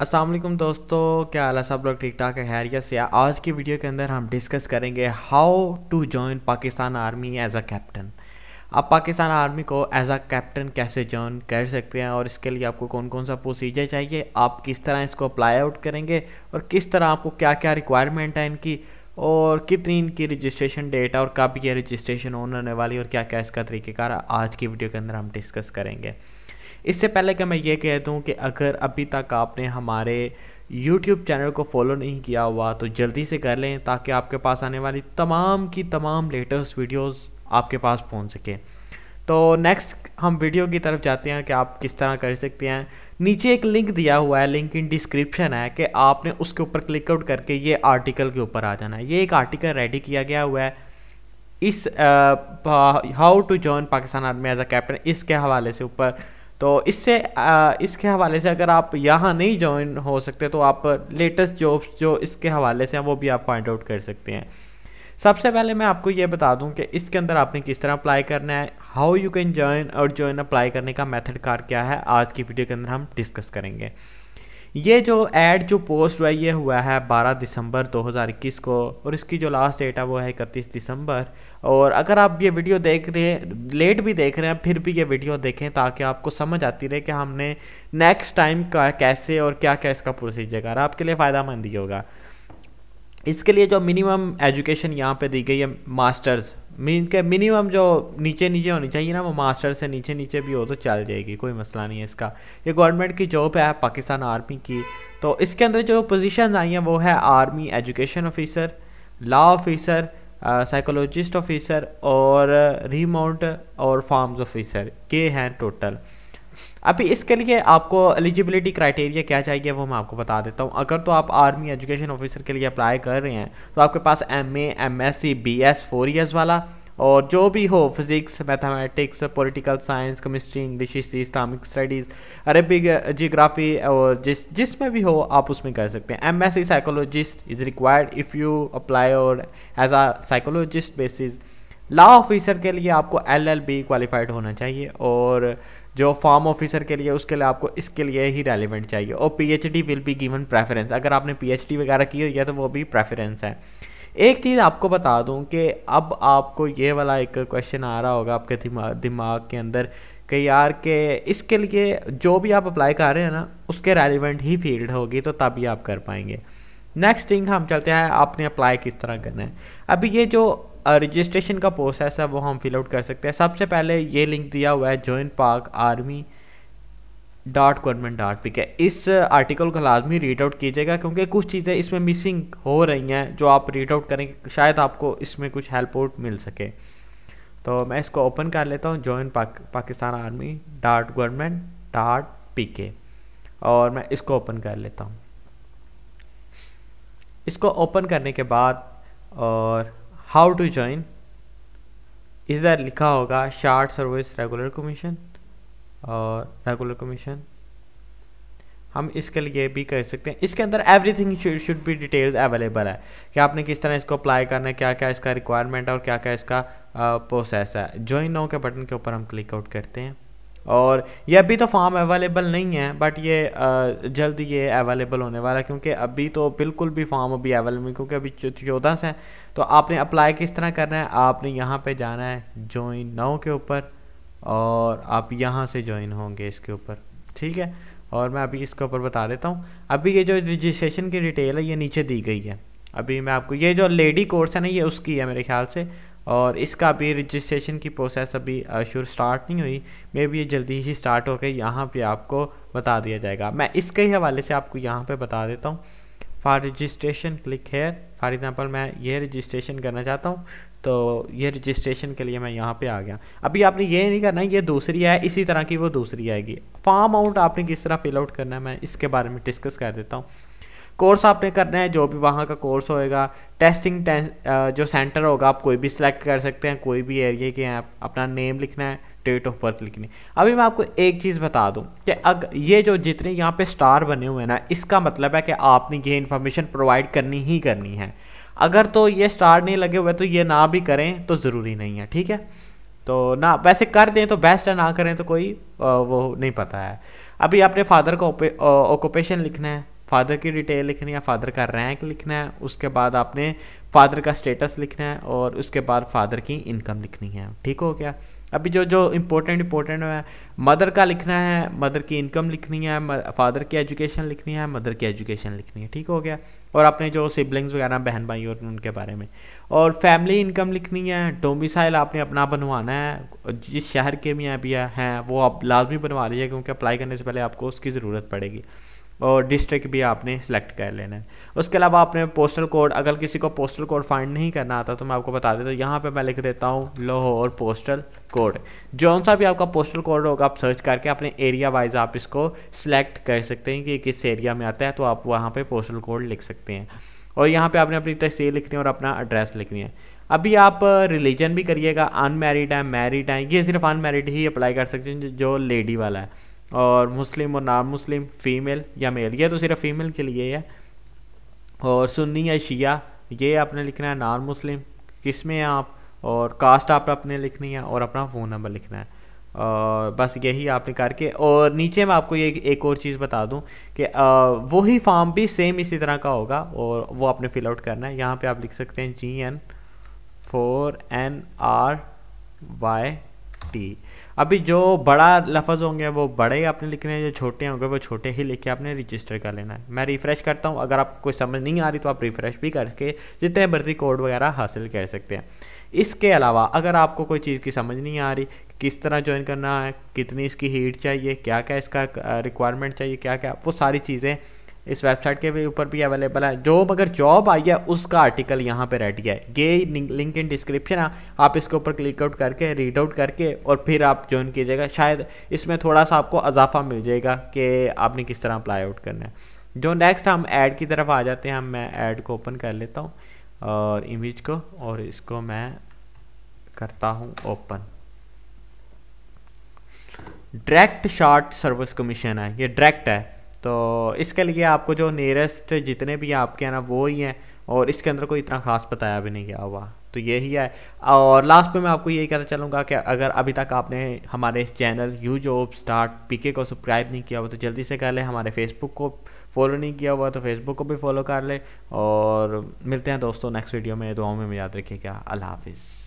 असलम दोस्तों क्या हाल है सब लोग ठीक ठाक है हैरियत से आज की वीडियो के अंदर हम डिस्कस करेंगे how to join Pakistan army as a captain आप पाकिस्तान आर्मी को एज अ कैप्टन कैसे जॉइन कर सकते हैं और इसके लिए आपको कौन कौन सा प्रोसीजर चाहिए आप किस तरह इसको अप्लाई आउट करेंगे और किस तरह आपको क्या क्या रिक्वायरमेंट है इनकी और कितनी इनकी रजिस्ट्रेशन डेट है और कब ये रजिस्ट्रेशन ऑन होने वाली और क्या क्या इसका तरीक़ेकार आज की वीडियो के अंदर हम डिस्कस करेंगे इससे पहले कि मैं ये कह दूँ कि अगर अभी तक आपने हमारे यूट्यूब चैनल को फॉलो नहीं किया हुआ तो जल्दी से कर लें ताकि आपके पास आने वाली तमाम की तमाम लेटेस्ट वीडियोस आपके पास पहुंच सके तो नेक्स्ट हम वीडियो की तरफ जाते हैं कि आप किस तरह कर सकते हैं नीचे एक लिंक दिया हुआ है लिंक इन डिस्क्रिप्शन है कि आपने उसके ऊपर क्लिकआउट करके ये आर्टिकल के ऊपर आ जाना है ये एक आर्टिकल रेडी किया गया हुआ है इस how to join Pakistan army as a captain इसके हवाले से ऊपर तो इससे इसके हवाले से अगर आप यहाँ नहीं ज्वाइन हो सकते तो आप लेटेस्ट जॉब्स जो इसके हवाले से हैं वो भी आप फाइंड आउट कर सकते हैं सबसे पहले मैं आपको ये बता दूं कि इसके अंदर आपने किस तरह अप्लाई करना है हाउ यू कैन ज्वाइन और ज्वाइन अप्लाई करने का मेथड कार क्या है आज की वीडियो के अंदर हम डिस्कस करेंगे ये जो एड जो पोस्ट हुआ ये हुआ है 12 दिसंबर 2021 को और इसकी जो लास्ट डेट है वो है इकतीस दिसंबर और अगर आप ये वीडियो देख रहे हैं लेट भी देख रहे हैं फिर भी ये वीडियो देखें ताकि आपको समझ आती रहे कि हमने नेक्स्ट टाइम का कैसे और क्या क्या इसका प्रोसीजर करा आपके लिए फ़ायदा मंद ही होगा इसके लिए जो मिनिमम एजुकेशन यहाँ पे दी गई है मास्टर्स मीन के मिनिमम जो नीचे नीचे होनी चाहिए ना वो मास्टर से नीचे नीचे भी हो तो चल जाएगी कोई मसला नहीं है इसका ये गवर्नमेंट की जॉब है पाकिस्तान आर्मी की तो इसके अंदर जो पोजीशन आई हैं वो है army education officer law officer psychologist officer और रिमोट और फार्म्स ऑफिसर के हैं टोटल अभी इसके लिए आपको एलिजिबिलिटी क्राइटेरिया क्या चाहिए वो मैं आपको बता देता हूँ अगर तो आप आर्मी एजुकेशन ऑफिसर के लिए अप्लाई कर रहे हैं तो आपके पास M A M S C B S four years वाला और जो भी हो physics mathematics political science chemistry English history Islamic studies Arabic geography और जिस जिसमें भी हो आप उसमें कर सकते हैं M S C psychologist is required if you apply और as a psychologist basis law officer के लिए आपको एल एल बी क्वालिफाइड होना चाहिए और जो फॉर्म ऑफिसर के लिए उसके लिए आपको इसके लिए ही रेलिवेंट चाहिए और P H D will be given preference अगर आपने पी एच डी वगैरह की हुई है तो वो भी प्रेफरेंस है एक चीज़ आपको बता दूं कि अब आपको ये वाला एक क्वेश्चन आ रहा होगा आपके दिमाग दिमाग के अंदर कि यार के इसके लिए जो भी आप अप्लाई कर रहे हैं ना उसके रेलिवेंट ही फील्ड होगी तो तभी आप कर पाएंगे नेक्स्ट थिंग हम चलते हैं आपने अप्लाई किस तरह करना है अभी ये जो रजिस्ट्रेशन का प्रोसेस है वो हम फिल आउट कर सकते हैं सबसे पहले ये लिंक दिया हुआ है join Pak army dot government dot PK है इस आर्टिकल को लाजमी रीड आउट कीजिएगा क्योंकि कुछ चीज़ें इसमें मिसिंग हो रही हैं जो आप रीड आउट करेंगे शायद आपको इसमें कुछ हेल्प आउट मिल सके तो मैं इसको ओपन कर लेता हूँ join Pak, Pakistan army dot government dot P K और मैं इसको ओपन कर लेता हूँ इसको ओपन करने के बाद और हाउ टू ज्वाइन इधर लिखा होगा शार्ट सर्विस रेगुलर कमीशन और रेगुलर कमीशन हम इसके लिए भी कर सकते हैं इसके अंदर everything should be details available है कि आपने किस तरह इसको अप्लाई करना है क्या क्या इसका रिक्वायरमेंट है और क्या क्या इसका प्रोसेस है ज्वाइन नो के बटन के ऊपर हम क्लिक आउट करते हैं और ये अभी तो फॉर्म अवेलेबल नहीं है बट ये जल्द ये अवेलेबल होने वाला है क्योंकि अभी तो बिल्कुल भी फॉर्म अभी अवेलेबल नहीं क्योंकि अभी चौदह से तो आपने अप्लाई किस तरह करना है आपने यहाँ पे जाना है ज्वाइन नाउ के ऊपर और आप यहाँ से ज्वाइन होंगे इसके ऊपर ठीक है और मैं अभी इसके ऊपर बता देता हूँ अभी ये जो रजिस्ट्रेशन की डिटेल है ये नीचे दी गई है अभी मैं आपको ये जो लेडी कोर्स है ना ये उसकी है मेरे ख्याल से और इसका अभी रजिस्ट्रेशन की प्रोसेस अभी शुरू स्टार्ट नहीं हुई मे भी ये जल्दी ही स्टार्ट होकर यहाँ पे आपको बता दिया जाएगा मैं इसके ही हवाले से आपको यहाँ पे बता देता हूँ फॉर रजिस्ट्रेशन क्लिक है फॉर एग्ज़ाम्पल मैं ये रजिस्ट्रेशन करना चाहता हूँ तो ये रजिस्ट्रेशन के लिए मैं यहाँ पे आ गया अभी आपने ये नहीं करना ये दूसरी है इसी तरह की वो दूसरी आएगी फॉर्म आउट आपने किस तरह फिल आउट करना है मैं इसके बारे में डिस्कस कर देता हूँ कोर्स आपने करना है जो भी वहाँ का कोर्स होएगा टेस्टिंग जो सेंटर होगा आप कोई भी सिलेक्ट कर सकते हैं कोई भी एरिया के आप अपना नेम लिखना है डेट ऑफ बर्थ लिखनी अभी मैं आपको एक चीज़ बता दूँ कि अग ये जो जितने यहाँ पे स्टार बने हुए हैं ना इसका मतलब है कि आपने ये इन्फॉर्मेशन प्रोवाइड करनी ही करनी है अगर तो ये स्टार नहीं लगे हुए तो ये ना भी करें तो ज़रूरी नहीं है ठीक है तो ना वैसे कर दें तो बेस्ट है ना करें तो कोई वो नहीं पता है अभी आपने फादर का ऑक्यूपेशन लिखना है फादर की डिटेल लिखनी है फादर का रैंक लिखना है उसके बाद आपने फादर का स्टेटस लिखना है और उसके बाद फादर की इनकम लिखनी है ठीक हो गया अभी जो जो इम्पोर्टेंट इम्पोर्टेंट है मदर का लिखना है मदर की इनकम लिखनी है फादर की एजुकेशन लिखनी है मदर की एजुकेशन लिखनी है ठीक हो गया और अपने जो सिबलिंग्स वगैरह बहन भाई और उनके बारे में और फैमिली इनकम लिखनी है डोमिसाइल आपने अपना बनवाना है जिस शहर के भी अभी हैं वो आप लाजमी बनवा लीजिए क्योंकि अप्लाई करने से पहले आपको उसकी ज़रूरत पड़ेगी और डिस्ट्रिक्ट भी आपने सेलेक्ट कर लेना है उसके अलावा आपने पोस्टल कोड अगर किसी को पोस्टल कोड फाइंड नहीं करना आता तो मैं आपको बता देता तो हूँ यहाँ पर मैं लिख देता हूँ लाहौर पोस्टल कोड जौन सा भी आपका पोस्टल कोड होगा आप सर्च करके अपने एरिया वाइज आप इसको सिलेक्ट कर सकते हैं कि किस एरिया में आता है तो आप वहाँ पर पोस्टल कोड लिख सकते हैं और यहाँ पर आपने अपनी तहसील लिखनी है और अपना एड्रेस लिखनी है अभी आप रिलीजन भी करिएगा अनमेरिड है मैरिड है ये सिर्फ अनमेरिड ही अप्लाई कर सकते हैं जो लेडी वाला है और मुस्लिम और नॉन मुस्लिम फ़ीमेल या मेल ये तो सिर्फ फ़ीमेल के लिए है और सुन्नी या शिया ये आपने लिखना है नॉन मुस्लिम किस में हैं आप और कास्ट आप अपने लिखनी है और अपना फ़ोन नंबर लिखना है और बस यही आपने करके और नीचे मैं आपको ये एक और चीज़ बता दूं कि वही फॉर्म भी सेम इसी तरह का होगा और वो आपने फिल आउट करना है यहाँ पे आप लिख सकते हैं G N four N R Y T अभी जो बड़ा लफज होंगे वो बड़े ही आपने लिखने हैं जो छोटे होंगे वो छोटे ही लिख के आपने रजिस्टर कर लेना है मैं रिफ़्रेश करता हूँ अगर आपको समझ नहीं आ रही तो आप रिफ़्रेश भी करके जितने मर्जी कोड वगैरह हासिल कर सकते हैं इसके अलावा अगर आपको कोई चीज़ की समझ नहीं आ रही किस तरह ज्वाइन करना है कितनी इसकी हीट चाहिए क्या क्या इसका रिक्वायरमेंट चाहिए क्या क्या वो सारी चीज़ें इस वेबसाइट के भी ऊपर भी अवेलेबल है जो अगर जॉब आई है उसका आर्टिकल यहाँ पे रेडी है ये लिंक इन डिस्क्रिप्शन है आप इसके ऊपर क्लिक आउट करके रीड आउट करके और फिर आप ज्वाइन कीजिएगा शायद इसमें थोड़ा सा आपको अजाफा मिल जाएगा कि आपने किस तरह अप्लाई आउट करना है जो नेक्स्ट हम ऐड की तरफ आ जाते हैं हम मैं ऐड को ओपन कर लेता हूँ और इमेज को और इसको मैं करता हूँ open direct short service commission है ये डायरेक्ट है तो इसके लिए आपको जो नियरेस्ट जितने भी आपके हैं ना वो ही हैं और इसके अंदर कोई इतना ख़ास बताया भी नहीं गया हुआ तो यही है और लास्ट में मैं आपको यही कहना चलूँगा कि अगर अभी तक आपने हमारे channel you job start PK को सब्सक्राइब नहीं किया हुआ तो जल्दी से कर लें हमारे फेसबुक को फॉलो नहीं किया हुआ तो फेसबुक को भी फॉलो कर लें और मिलते हैं दोस्तों नेक्स्ट वीडियो में दुआओं में याद रखिएगा अल्लाह हाफिज़